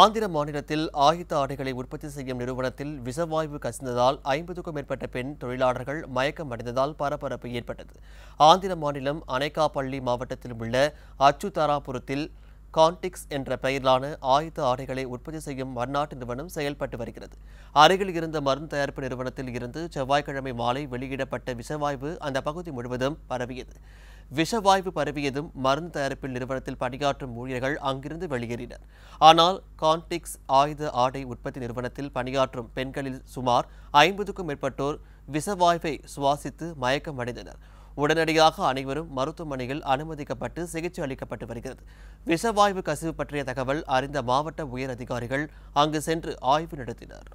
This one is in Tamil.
ஆந்திர மாநிலத்தில் ஆயுத ஆடைகளை உற்பத்தி செய்யும் நிறுவனத்தில் விஷவாயு கசிந்ததால் ஐம்பதுக்கும் மேற்பட்ட பெண் தொழிலாளர்கள் மயக்கம் அடைந்ததால் பரபரப்பு ஏற்பட்டது ஆந்திர மாநிலம் அனைக்காப்பள்ளி மாவட்டத்தில் உள்ள அச்சுதாராபுரத்தில் கான்டிக்ஸ் என்ற பெயரிலான ஆயுத ஆடைகளை உற்பத்தி செய்யும் அந்நாட்டு நிறுவனம் செயல்பட்டு வருகிறது அருகில் இருந்த மருந்து தயாரிப்பு நிறுவனத்தில் இருந்து செவ்வாய்க்கிழமை மாலை வெளியிடப்பட்ட விஷவாயு அந்த பகுதி முழுவதும் பரவியது விஷவாய்வு பரவியதும் மருந்து தயாரிப்பில் நிறுவனத்தில் பணியாற்றும் ஊழியர்கள் அங்கிருந்து வெளியேறினர் ஆனால் கான்டிக்ஸ் ஆயுத ஆடை உற்பத்தி நிறுவனத்தில் பணியாற்றும் பெண்களில் சுமார் ஐம்பதுக்கும் மேற்பட்டோர் விஷவாய்வை சுவாசித்து மயக்கம் அடைந்தனர் உடனடியாக அனைவரும் மருத்துவமனையில் அனுமதிக்கப்பட்டு சிகிச்சை அளிக்கப்பட்டு வருகிறது விஷவாய்வு கசிவு பற்றிய தகவல் அறிந்த மாவட்ட உயர் அதிகாரிகள் அங்கு சென்று ஆய்வு நடத்தினர்